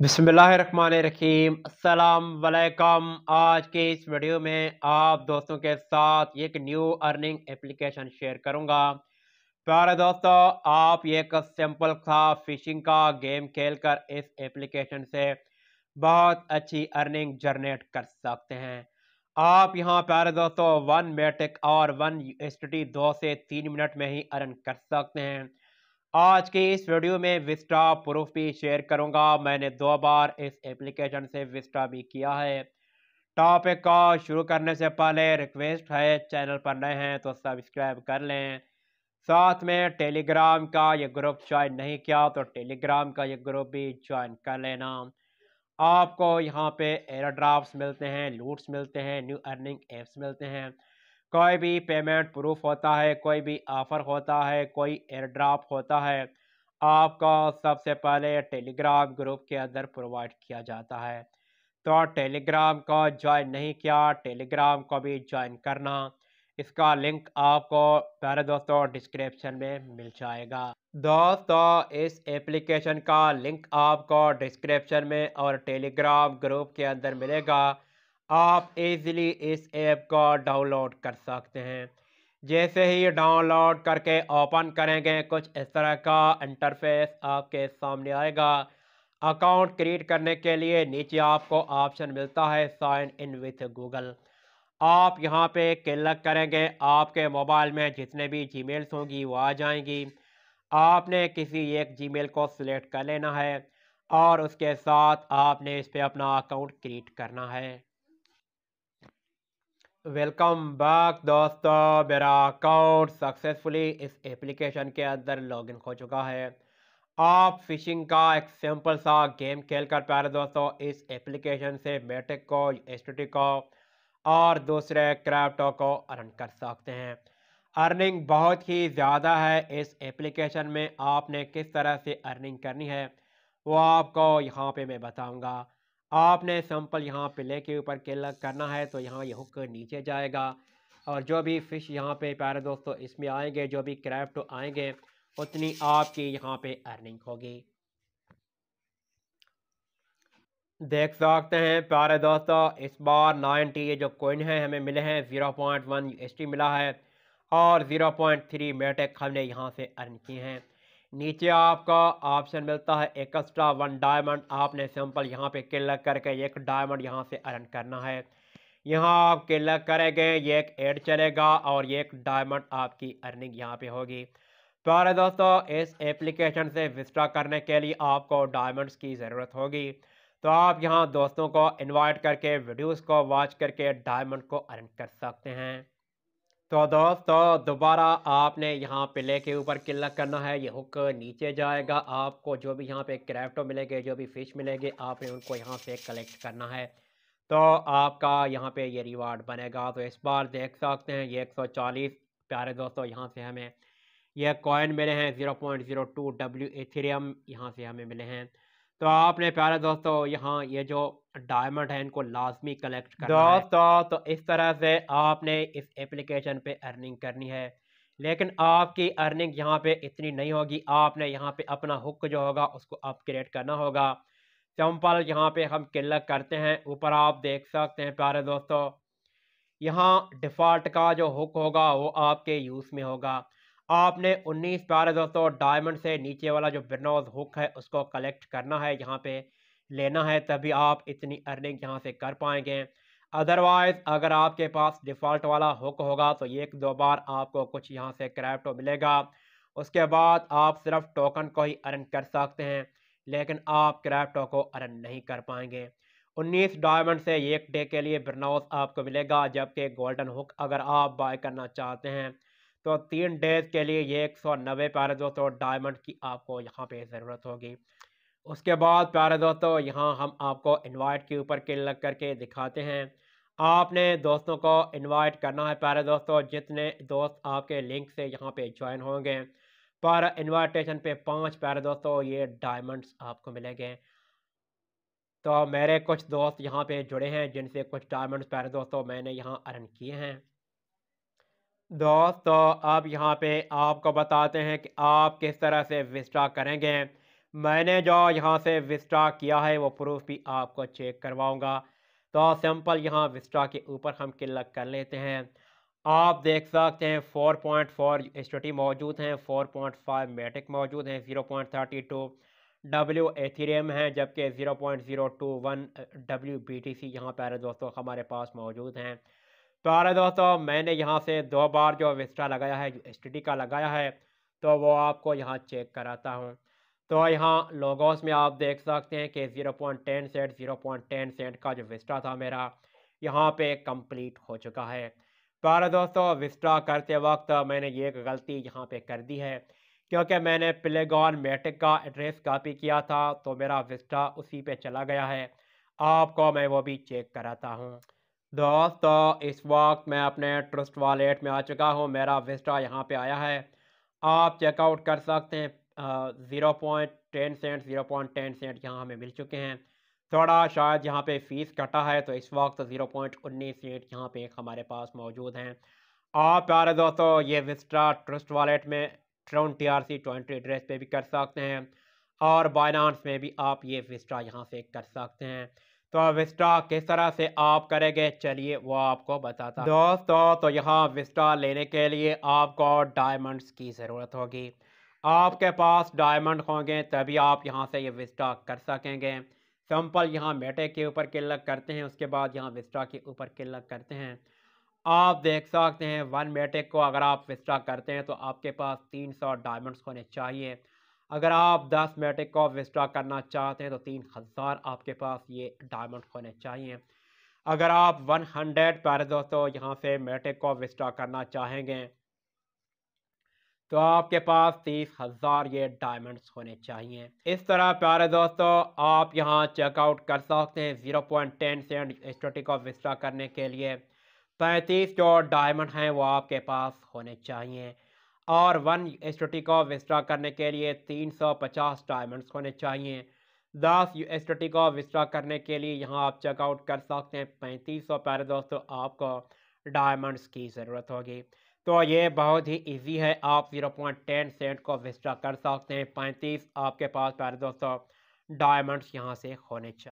बिसमीम असलकम आज के इस वीडियो में आप दोस्तों के साथ एक न्यू अर्निंग एप्लीकेशन शेयर करूंगा प्यारे दोस्तों आप एक सिंपल सा फिशिंग का गेम खेलकर इस एप्लीकेशन से बहुत अच्छी अर्निंग जनरेट कर सकते हैं आप यहां प्यारे दोस्तों वन मेटिक और वन एस दो से तीन मिनट में ही अर्न कर सकते हैं आज के इस वीडियो में विस्टा प्रूफ भी शेयर करूंगा मैंने दो बार इस एप्लीकेशन से विस्टा भी किया है टॉपिक का शुरू करने से पहले रिक्वेस्ट है चैनल पर नए हैं तो सब्सक्राइब कर लें साथ में टेलीग्राम का ये ग्रुप ज्वाइन नहीं किया तो टेलीग्राम का ये ग्रुप भी ज्वाइन कर लेना आपको यहाँ पे एयर ड्राफ्ट मिलते हैं लूट्स मिलते हैं न्यू अर्निंग एप्स मिलते हैं कोई भी पेमेंट प्रूफ होता है कोई भी ऑफ़र होता है कोई एयर ड्राफ होता है आपको सबसे पहले टेलीग्राम ग्रुप के अंदर प्रोवाइड किया जाता है तो टेलीग्राम को ज्वाइन नहीं किया टेलीग्राम को भी ज्वाइन करना इसका लिंक आपको प्यारे दोस्तों डिस्क्रिप्शन में मिल जाएगा दोस्तों इस एप्लीकेशन का लिंक आपको डिस्क्रिप्शन में और टेलीग्राम ग्रुप के अंदर मिलेगा आप इजली इस ऐप को डाउनलोड कर सकते हैं जैसे ही डाउनलोड करके ओपन करेंगे कुछ इस तरह का इंटरफेस आपके सामने आएगा अकाउंट क्रिएट करने के लिए नीचे आपको ऑप्शन मिलता है साइन इन विथ गूगल आप यहाँ पे क्लिक करेंगे आपके मोबाइल में जितने भी जीमेल्स होंगी वो आ जाएंगी आपने किसी एक जीमेल को सिलेक्ट कर लेना है और उसके साथ आपने इस पर अपना अकाउंट क्रिएट करना है वेलकम बैक दोस्तों मेरा अकाउंट सक्सेसफुली इस एप्लीकेशन के अंदर लॉगिन हो चुका है आप फिशिंग का एक सिंपल सा गेम खेल कर पा रहे दोस्तों इस एप्लीकेशन से मेटिक को एस को और दूसरे क्राफ्टो को अर्न कर सकते हैं अर्निंग बहुत ही ज़्यादा है इस एप्लीकेशन में आपने किस तरह से अर्निंग करनी है वो आपको यहाँ पे मैं बताऊँगा आपने सैंपल यहाँ पे लेके ऊपर किल करना है तो यहाँ ये हुक नीचे जाएगा और जो भी फ़िश यहाँ पे प्यारे दोस्तों इसमें आएंगे जो भी क्रैफ्ट आएंगे उतनी आपकी यहाँ पे अर्निंग होगी देख सकते हैं प्यारे दोस्तों इस बार नाइन्टी ये जो कोइन है हमें मिले हैं ज़ीरो पॉइंट वन मिला है और ज़ीरो पॉइंट थ्री मेटेक हमने यहाँ से अर्न किए हैं नीचे आपका ऑप्शन मिलता है एक्स्ट्रा वन डायमंड आपने सिंपल यहाँ पे क्लिक करके एक डायमंड यहाँ से अर्न करना है यहाँ आप क्लिक करेंगे ये एक एड चलेगा और ये एक डायमंड आपकी अर्निंग यहाँ पे होगी प्यारे तो दोस्तों इस एप्लीकेशन से विस्टा करने के लिए आपको डायमंड्स की ज़रूरत होगी तो आप यहाँ दोस्तों को इन्वाइट करके वीडियोज़ को वॉच करके डायमंड को अर्न कर सकते हैं तो दोस्तों दोबारा आपने यहाँ पिले के ऊपर क्लिक करना है ये हुक नीचे जाएगा आपको जो भी यहाँ पे क्रैफ्ट मिलेंगे जो भी फिश मिलेंगे आपने उनको यहाँ से कलेक्ट करना है तो आपका यहाँ पे ये रिवार्ड बनेगा तो इस बार देख सकते हैं ये 140 प्यारे दोस्तों यहाँ से हमें ये कॉइन मिले हैं 0.02 डब्ल्यू एथेरियम यहाँ से हमें मिले हैं तो आपने प्यारे दोस्तों यहाँ ये जो डायमंड है इनको लाजमी कलेक्ट करना दोस्तों तो इस तरह से आपने इस एप्लीकेशन पे अर्निंग करनी है लेकिन आपकी अर्निंग यहाँ पे इतनी नहीं होगी आपने यहाँ पे अपना हुक जो होगा उसको अपग्रेड करना होगा चंपल यहाँ पे हम क्लिक करते हैं ऊपर आप देख सकते हैं प्यारे दोस्तों यहाँ डिफ़ॉल्ट का जो हुक होगा वो आपके यूज़ में होगा आपने 19 प्यारे दोस्तों डायमंड से नीचे वाला जो बिरनोज हुक है उसको कलेक्ट करना है यहाँ पे लेना है तभी आप इतनी अर्निंग यहाँ से कर पाएंगे अदरवाइज़ अगर आपके पास डिफ़ॉल्ट वाला हुक होगा तो एक दो बार आपको कुछ यहाँ से क्रैप्टो मिलेगा उसके बाद आप सिर्फ टोकन को ही अर्न कर सकते हैं लेकिन आप क्रैप्टो को अर्न नहीं कर पाएंगे 19 डायमंड से एक डे के लिए ब्रनाउस आपको मिलेगा जबकि गोल्डन हुक अगर आप बाय करना चाहते हैं तो तीन डेज के लिए ये एक सौ नब्बे प्यारे दोस्तों डायमंड की आपको यहाँ पे ज़रूरत होगी उसके बाद प्यारे दोस्तों यहाँ हम आपको इनवाइट के ऊपर क्लिक करके दिखाते हैं आपने दोस्तों को इनवाइट करना है प्यारे दोस्तों जितने दोस्त आपके लिंक से यहाँ पे ज्वाइन होंगे पर इन्वाइटेशन पे पांच प्यारे दोस्तों ये डायमंड्स आपको मिलेंगे तो मेरे कुछ दोस्त यहाँ पे जुड़े हैं जिनसे कुछ डायमंड्स प्यारे दोस्तों मैंने यहाँ अर्न किए हैं दोस्तों अब यहाँ पे आपको बताते हैं कि आप किस तरह से विस्ट्रा करेंगे मैंने जो यहाँ से विस्ट्रा किया है वो प्रूफ भी आपको चेक करवाऊँगा तो सिंपल यहाँ विस्ट्रा के ऊपर हम क्लिक कर लेते हैं आप देख सकते हैं 4.4 पॉइंट फोर स्टडी मौजूद हैं 4.5 पॉइंट मेटिक मौजूद हैं 0.32 point thirty two W Ethereum है जबकि zero point zero two one W B T C यहाँ पर दोस्तों हमारे पास मौजूद हैं प्यारे तो दोस्तों मैंने यहाँ से दो बार जो विस्टा लगाया है एस का लगाया है तो वो आपको यहाँ चेक कराता हूँ तो यहाँ लोगोस में आप देख सकते हैं कि zero point ten cent zero point ten cent का जो विस्टा था मेरा यहाँ पे कंप्लीट हो चुका है प्यारे तो दोस्तों विस्टा करते वक्त मैंने ये गलती यहाँ पे कर दी है क्योंकि मैंने प्लेगॉन मेटिक का एड्रेस कापी किया था तो मेरा विस्टा उसी पर चला गया है आपको मैं वो भी चेक कराता हूँ दोस्तों इस वक्त मैं अपने ट्रस्ट वॉलेट में आ चुका हूँ मेरा विस्टा यहाँ पे आया है आप चेकआउट कर सकते हैं zero point ten cent zero point ten cent यहाँ हमें मिल चुके हैं थोड़ा शायद यहाँ पे फ़ीस कटा है तो इस वक्त ज़ीरो पॉइंट उन्नीस सेंट यहाँ पे हमारे पास मौजूद हैं आप प्यारे दोस्तों ये विस्टा ट्रस्ट वॉलेट में Tron T R C twenty address पर भी कर सकते हैं और बाइनानस में भी आप ये विस्टा यहाँ से कर सकते हैं तो विस्टा किस तरह से आप करेंगे चलिए वो आपको बताता दोस्तों तो यहाँ विस्टा लेने के लिए आपको डायमंड्स की ज़रूरत होगी आपके पास डायमंड होंगे तभी आप यहाँ से ये यह विस्टा कर सकेंगे सिंपल यहाँ मेटे के ऊपर किल्लक करते हैं उसके बाद यहाँ विस्टा के ऊपर किल्लक करते हैं आप देख सकते हैं वन मेटे को अगर आप विस्टा करते हैं तो आपके पास 300 डायमंड्स होने चाहिए अगर आप दस मेट्रिक को विस्ट्रा करना चाहते हैं तो तीन हज़ार आपके पास ये डायमंड होने चाहिए अगर आप वन हंड्रेड प्यारे दोस्तों यहाँ से मेट्रिक को विस्ड्रा करना चाहेंगे तो आपके पास तीस हज़ार ये डायमंड्स होने चाहिए इस तरह प्यारे दोस्तों आप यहाँ चेकआउट कर सकते हैं ज़ीरो पॉइंट टेन सेंट स्टोटिक ऑफ विस्ट्रा करने के लिए पैंतीस जो डायमंड हैं वो आपके पास होने चाहिए और वन एसटी को विस्ट्रा करने के लिए 350 डायमंड्स होने चाहिए दस यू एस टी को विस्ट्रा करने के लिए यहाँ आप चेकआउट कर सकते हैं पैंतीस सौ प्यारे दोस्तों आपको डायमंड्स की ज़रूरत होगी तो ये बहुत ही इजी है आप जीरो पॉइंट टेन सेंट को विस्ट्रा कर सकते हैं पैंतीस आपके पास प्यारे दोस्तों डायमंड्स यहाँ से होने चाहिए